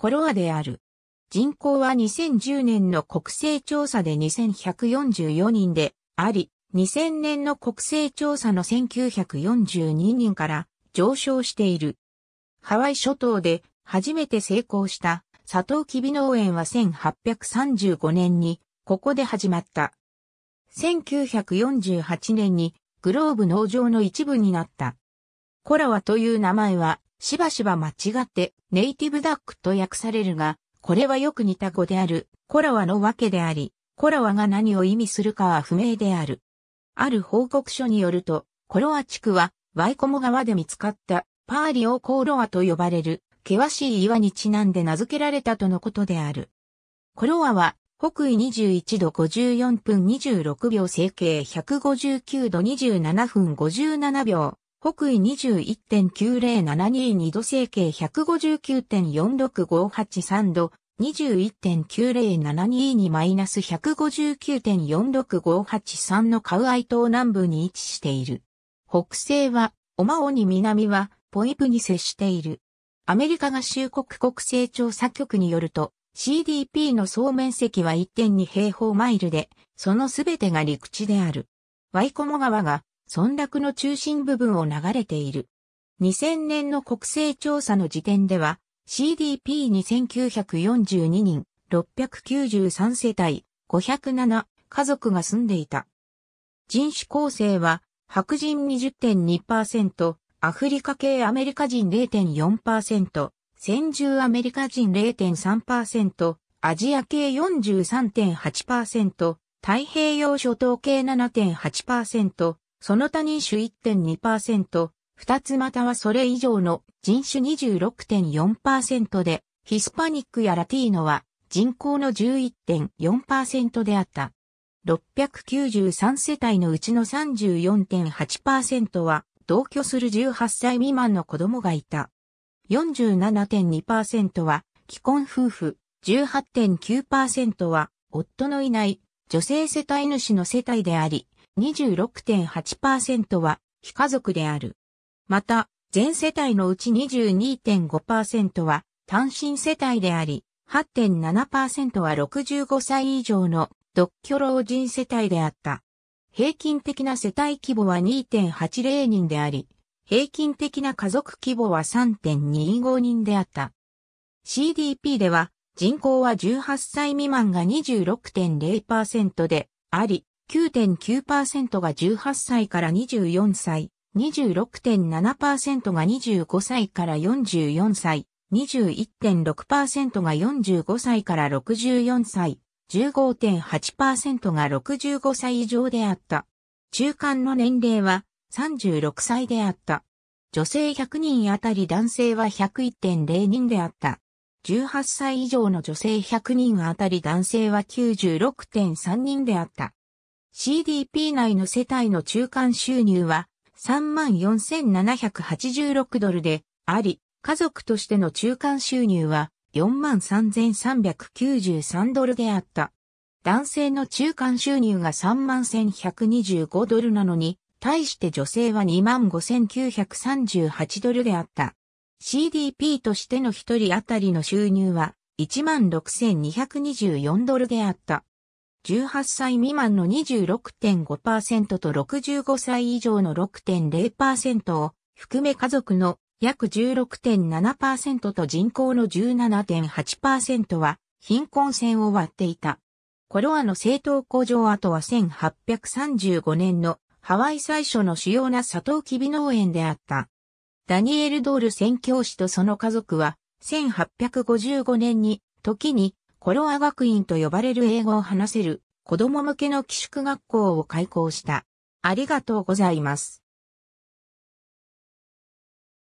コロアである。人口は2010年の国勢調査で2144人であり、2000年の国勢調査の1942人から上昇している。ハワイ諸島で初めて成功したサトウキビ農園は1835年にここで始まった。1948年にグローブ農場の一部になった。コラワという名前はしばしば間違ってネイティブダックと訳されるが、これはよく似た語である、コラワのわけであり、コラワが何を意味するかは不明である。ある報告書によると、コロワ地区は、ワイコモ川で見つかった、パーリオコーロワと呼ばれる、険しい岩にちなんで名付けられたとのことである。コロワは、北緯21度54分26秒、整形159度27分57秒、北緯21.90722度整形159.46583度、21.90722マイナス159.46583のカウアイ島南部に位置している。北西は、オマオに南は、ポイプに接している。アメリカ合衆国国勢調査局によると、CDP の総面積は1.2平方マイルで、そのすべてが陸地である。ワイコモ川が村落の中心部分を流れている。2000年の国勢調査の時点では、CDP に9 4 2人、693世帯、507家族が住んでいた。人種構成は、白人20.2%、アフリカ系アメリカ人0.4%、先住アメリカ人0.3%、アジア系43.8%、太平洋諸島系7.8%、その他人種1.2%、二つまたはそれ以上の人種26.4%で、ヒスパニックやラティーノは人口の11.4%であった。693世帯のうちの34.8%は同居する18歳未満の子供がいた。47.2%は既婚夫婦、18.9%は夫のいない女性世帯主の世帯であり、26.8%は非家族である。また、全世帯のうち22.5%は単身世帯であり、8.7%は65歳以上の独居老人世帯であった。平均的な世帯規模は2.80人であり、平均的な家族規模は3.25人であった。CDP では人口は18歳未満が26.0%であり、9.9%が18歳から24歳、26.7%が25歳から44歳、21.6%が45歳から64歳、15.8%が65歳以上であった。中間の年齢は36歳であった。女性100人あたり男性は101.0人であった。18歳以上の女性100人あたり男性は96.3人であった。CDP 内の世帯の中間収入は34,786ドルであり、家族としての中間収入は43,393ドルであった。男性の中間収入が31,125ドルなのに、対して女性は25,938ドルであった。CDP としての一人当たりの収入は16,224ドルであった。18歳未満の26.5%と65歳以上の6.0%を含め家族の約16.7%と人口の17.8%は貧困線を割っていた。コロアの政党工場跡は1835年のハワイ最初の主要なサトウキビ農園であった。ダニエル・ドール宣教師とその家族は1855年に時にコロア学院と呼ばれる英語を話せる子供向けの寄宿学校を開校した。ありがとうございます。